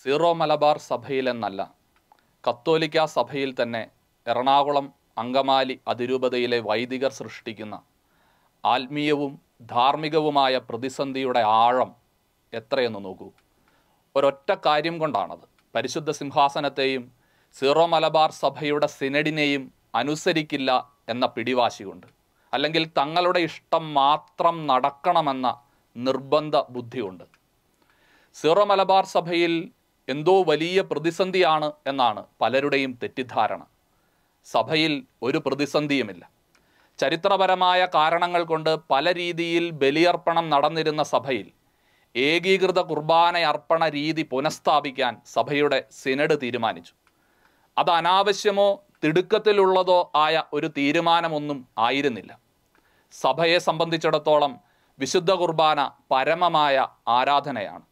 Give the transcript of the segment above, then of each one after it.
zero Malabar സഭയിലെന്നല്ല കത്തോലിക്ക സഭയിൽ തന്നെ എറണാകുളം അങ്കമാലി അതിരൂപതയിലെ വൈദികർ സൃഷ്ടിക്കുന്ന ആത്മീയവും ധാർമ്മികവുമായ പ്രതിസന്ധിയുടെ ആഴം എത്രയെന്ന് നോക്കൂ ഒരൊറ്റ കാര്യം കൊണ്ടാണത് പരിശുദ്ധ സിംഹാസനത്തെയും സീറോ മലബാർ സഭയുടെ സിനഡിനെയും അനുസരിക്കില്ല എന്ന പിടിവാശിയുണ്ട് അല്ലെങ്കിൽ തങ്ങളുടെ ഇഷ്ടം മാത്രം നടക്കണമെന്ന നിർബന്ധ ബുദ്ധിയുണ്ട് സീറോ മലബാർ സഭയിൽ എന്തോ വലിയ പ്രതിസന്ധിയാണ് എന്നാണ് പലരുടെയും തെറ്റിദ്ധാരണ സഭയിൽ ഒരു പ്രതിസന്ധിയുമില്ല ചരിത്രപരമായ കാരണങ്ങൾ കൊണ്ട് പല രീതിയിൽ ബലിയർപ്പണം നടന്നിരുന്ന സഭയിൽ ഏകീകൃത കുർബാന അർപ്പണ രീതി പുനഃസ്ഥാപിക്കാൻ സഭയുടെ സിനഡ് തീരുമാനിച്ചു അത് അനാവശ്യമോ തിടുക്കത്തിലുള്ളതോ ആയ ഒരു തീരുമാനമൊന്നും ആയിരുന്നില്ല സഭയെ സംബന്ധിച്ചിടത്തോളം വിശുദ്ധ കുർബാന പരമമായ ആരാധനയാണ്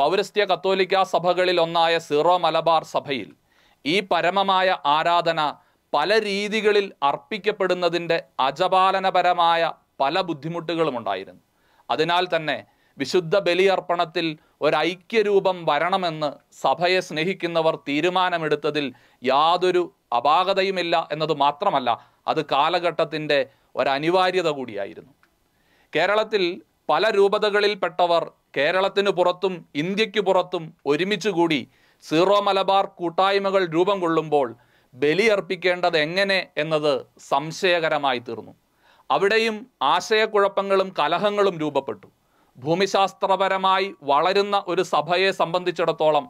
പൗരസ്ത്യ കത്തോലിക്ക സഭകളിൽ ഒന്നായ സീറോ മലബാർ സഭയിൽ ഈ പരമമായ ആരാധന പല രീതികളിൽ അർപ്പിക്കപ്പെടുന്നതിൻ്റെ അജപാലനപരമായ പല ബുദ്ധിമുട്ടുകളും ഉണ്ടായിരുന്നു അതിനാൽ തന്നെ വിശുദ്ധ ബലിയർപ്പണത്തിൽ ഒരൈക്യരൂപം വരണമെന്ന് സഭയെ സ്നേഹിക്കുന്നവർ തീരുമാനമെടുത്തതിൽ യാതൊരു അപാകതയുമില്ല എന്നത് മാത്രമല്ല അത് കാലഘട്ടത്തിൻ്റെ ഒരനിവാര്യത കൂടിയായിരുന്നു കേരളത്തിൽ പല രൂപതകളിൽപ്പെട്ടവർ കേരളത്തിനു പുറത്തും ഇന്ത്യക്ക് പുറത്തും ഒരുമിച്ച് കൂടി സീറോ മലബാർ കൂട്ടായ്മകൾ രൂപം കൊള്ളുമ്പോൾ ബലിയർപ്പിക്കേണ്ടത് എങ്ങനെ എന്നത് സംശയകരമായി തീർന്നു അവിടെയും ആശയക്കുഴപ്പങ്ങളും കലഹങ്ങളും രൂപപ്പെട്ടു ഭൂമിശാസ്ത്രപരമായി വളരുന്ന ഒരു സഭയെ സംബന്ധിച്ചിടത്തോളം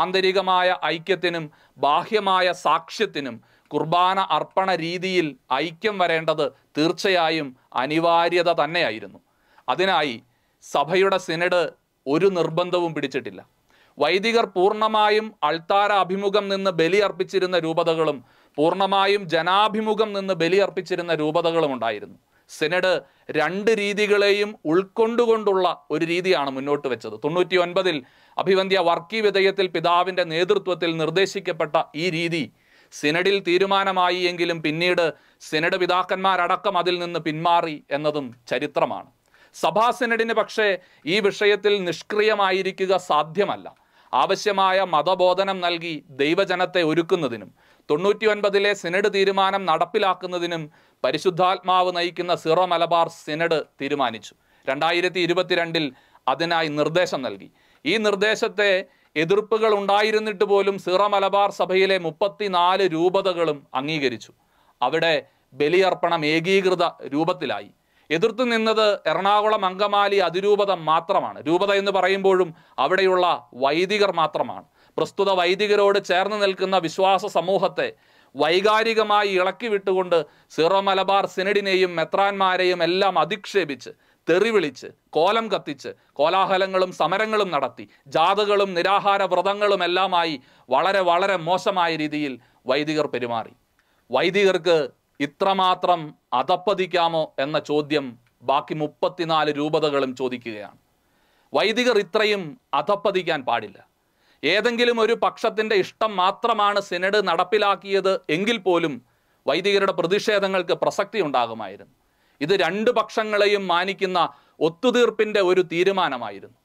ആന്തരികമായ ഐക്യത്തിനും ബാഹ്യമായ സാക്ഷ്യത്തിനും കുർബാന അർപ്പണ രീതിയിൽ ഐക്യം വരേണ്ടത് തീർച്ചയായും അനിവാര്യത തന്നെയായിരുന്നു അതിനായി സഭയുടെ സിനഡ് ഒരു നിർബന്ധവും പിടിച്ചിട്ടില്ല വൈദികർ പൂർണ്ണമായും അൾത്താര അഭിമുഖം നിന്ന് ബലി അർപ്പിച്ചിരുന്ന രൂപതകളും പൂർണ്ണമായും ജനാഭിമുഖം നിന്ന് ബലി അർപ്പിച്ചിരുന്ന രൂപതകളും ഉണ്ടായിരുന്നു സിനഡ് രണ്ട് രീതികളെയും ഉൾക്കൊണ്ടുകൊണ്ടുള്ള ഒരു രീതിയാണ് മുന്നോട്ട് വെച്ചത് തൊണ്ണൂറ്റി ഒൻപതിൽ അഭിവന്ധ്യ വർക്കി വിധേയത്തിൽ പിതാവിൻ്റെ നേതൃത്വത്തിൽ നിർദ്ദേശിക്കപ്പെട്ട ഈ രീതി സിനഡിൽ തീരുമാനമായി എങ്കിലും പിന്നീട് സിനഡ് പിതാക്കന്മാരടക്കം അതിൽ നിന്ന് പിന്മാറി എന്നതും ചരിത്രമാണ് സഭാ സെനഡിന് പക്ഷേ ഈ വിഷയത്തിൽ നിഷ്ക്രിയമായിരിക്കുക സാധ്യമല്ല ആവശ്യമായ മതബോധനം നൽകി ദൈവജനത്തെ ഒരുക്കുന്നതിനും തൊണ്ണൂറ്റി ഒൻപതിലെ സിനഡ് തീരുമാനം നടപ്പിലാക്കുന്നതിനും പരിശുദ്ധാത്മാവ് നയിക്കുന്ന സിറോ മലബാർ സെനഡ് തീരുമാനിച്ചു രണ്ടായിരത്തി ഇരുപത്തിരണ്ടിൽ അതിനായി നിർദ്ദേശം നൽകി ഈ നിർദ്ദേശത്തെ എതിർപ്പുകൾ ഉണ്ടായിരുന്നിട്ട് പോലും സിറ മലബാർ സഭയിലെ മുപ്പത്തിനാല് രൂപതകളും അംഗീകരിച്ചു അവിടെ ബലിയർപ്പണം ഏകീകൃത രൂപത്തിലായി എതിർത്ത് നിന്നത് എറണാകുളം അങ്കമാലി അതിരൂപത മാത്രമാണ് രൂപത എന്ന് പറയുമ്പോഴും അവിടെയുള്ള വൈദികർ മാത്രമാണ് പ്രസ്തുത വൈദികരോട് ചേർന്ന് നിൽക്കുന്ന വിശ്വാസ സമൂഹത്തെ വൈകാരികമായി ഇളക്കി വിട്ടുകൊണ്ട് സീറോ മലബാർ സിനഡിനെയും മെത്രാന്മാരെയും എല്ലാം അധിക്ഷേപിച്ച് തെറിവിളിച്ച് കോലം കത്തിച്ച് കോലാഹലങ്ങളും സമരങ്ങളും നടത്തി ജാഥകളും നിരാഹാര വ്രതങ്ങളും എല്ലാമായി വളരെ വളരെ മോശമായ രീതിയിൽ വൈദികർ പെരുമാറി വൈദികർക്ക് ഇത്രമാത്രം അതപ്പതിക്കാമോ എന്ന ചോദ്യം ബാക്കി മുപ്പത്തിനാല് രൂപതകളും ചോദിക്കുകയാണ് വൈദികർ ഇത്രയും അധപ്പതിക്കാൻ പാടില്ല ഏതെങ്കിലും ഒരു പക്ഷത്തിൻ്റെ ഇഷ്ടം മാത്രമാണ് സിനഡ് നടപ്പിലാക്കിയത് എങ്കിൽ പോലും വൈദികരുടെ പ്രതിഷേധങ്ങൾക്ക് പ്രസക്തി ഉണ്ടാകുമായിരുന്നു ഇത് രണ്ട് പക്ഷങ്ങളെയും മാനിക്കുന്ന ഒത്തുതീർപ്പിൻ്റെ ഒരു തീരുമാനമായിരുന്നു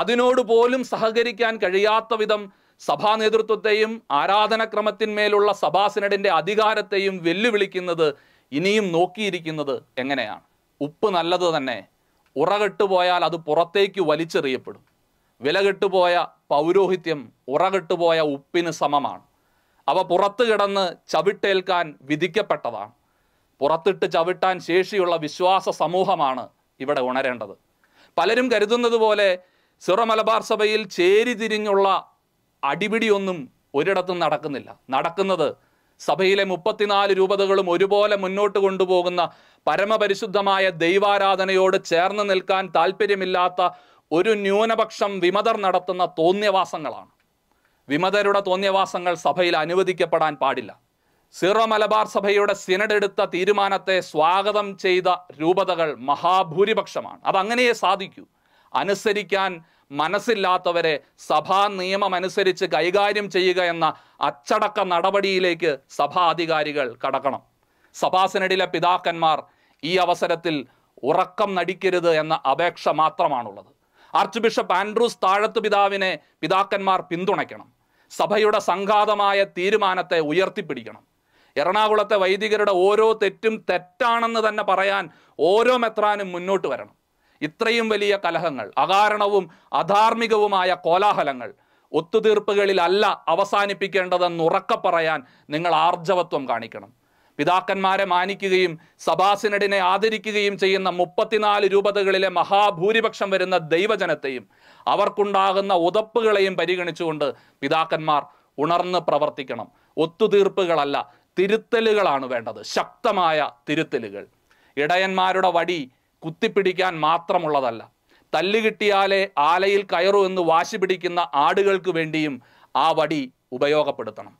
അതിനോട് പോലും സഹകരിക്കാൻ കഴിയാത്ത വിധം സഭാ നേതൃത്വത്തെയും ആരാധനക്രമത്തിന്മേലുള്ള സഭാസിനഡിൻ്റെ അധികാരത്തെയും വെല്ലുവിളിക്കുന്നത് ഇനിയും നോക്കിയിരിക്കുന്നത് എങ്ങനെയാണ് ഉപ്പ് നല്ലത് തന്നെ ഉറകെട്ടുപോയാൽ അത് പുറത്തേക്ക് വലിച്ചെറിയപ്പെടും വിലകെട്ടുപോയ പൗരോഹിത്യം ഉറകെട്ടുപോയ ഉപ്പിന് സമമാണ് അവ പുറത്തു കിടന്ന് ചവിട്ടേൽക്കാൻ വിധിക്കപ്പെട്ടതാണ് പുറത്തിട്ട് ചവിട്ടാൻ ശേഷിയുള്ള വിശ്വാസ സമൂഹമാണ് ഇവിടെ ഉണരേണ്ടത് പലരും കരുതുന്നത് പോലെ സിറമലബാർ സഭയിൽ ചേരിതിരിഞ്ഞുള്ള അടിപിടിയൊന്നും ഒരിടത്തും നടക്കുന്നില്ല നടക്കുന്നത് സഭയിലെ മുപ്പത്തിനാല് രൂപതകളും ഒരുപോലെ മുന്നോട്ട് കൊണ്ടുപോകുന്ന പരമപരിശുദ്ധമായ ദൈവാരാധനയോട് ചേർന്ന് നിൽക്കാൻ താല്പര്യമില്ലാത്ത ഒരു ന്യൂനപക്ഷം വിമതർ നടത്തുന്ന തോന്യവാസങ്ങളാണ് വിമതരുടെ തോന്യവാസങ്ങൾ സഭയിൽ അനുവദിക്കപ്പെടാൻ പാടില്ല സീറോ മലബാർ സഭയുടെ സിനഡ് എടുത്ത തീരുമാനത്തെ സ്വാഗതം ചെയ്ത രൂപതകൾ മഹാഭൂരിപക്ഷമാണ് അതങ്ങനെയേ സാധിക്കൂ അനുസരിക്കാൻ മനസ്സില്ലാത്തവരെ സഭാ നിയമമനുസരിച്ച് കൈകാര്യം ചെയ്യുക എന്ന അച്ചടക്ക നടപടിയിലേക്ക് സഭാധികാരികൾ കടക്കണം സഭാസനഡിലെ പിതാക്കന്മാർ ഈ അവസരത്തിൽ ഉറക്കം നടിക്കരുത് എന്ന അപേക്ഷ മാത്രമാണുള്ളത് ആർച്ച് ബിഷപ്പ് ആൻഡ്രൂസ് താഴത്ത് പിതാവിനെ പിതാക്കന്മാർ പിന്തുണയ്ക്കണം സഭയുടെ സംഘാതമായ തീരുമാനത്തെ ഉയർത്തിപ്പിടിക്കണം എറണാകുളത്തെ വൈദികരുടെ ഓരോ തെറ്റും തെറ്റാണെന്ന് തന്നെ പറയാൻ ഓരോ മെത്രാനും മുന്നോട്ട് വരണം ഇത്രയും വലിയ കലഹങ്ങൾ അകാരണവും അധാർമികവുമായ കോലാഹലങ്ങൾ ഒത്തുതീർപ്പുകളിലല്ല അവസാനിപ്പിക്കേണ്ടതെന്ന് ഉറക്കെ പറയാൻ നിങ്ങൾ ആർജവത്വം കാണിക്കണം പിതാക്കന്മാരെ മാനിക്കുകയും സഭാസിനഡിനെ ആദരിക്കുകയും ചെയ്യുന്ന മുപ്പത്തിനാല് രൂപതകളിലെ മഹാഭൂരിപക്ഷം വരുന്ന ദൈവജനത്തെയും അവർക്കുണ്ടാകുന്ന ഉതപ്പുകളെയും പരിഗണിച്ചുകൊണ്ട് പിതാക്കന്മാർ ഉണർന്ന് പ്രവർത്തിക്കണം ഒത്തുതീർപ്പുകളല്ല തിരുത്തലുകളാണ് വേണ്ടത് ശക്തമായ തിരുത്തലുകൾ ഇടയന്മാരുടെ വടി കുത്തിപ്പിടിക്കാൻ മാത്രമുള്ളതല്ല തല്ലുകിട്ടിയാലേ ആലയിൽ കയറു എന്ന് വാശി പിടിക്കുന്ന ആടുകൾക്ക് വേണ്ടിയും ആ വടി ഉപയോഗപ്പെടുത്തണം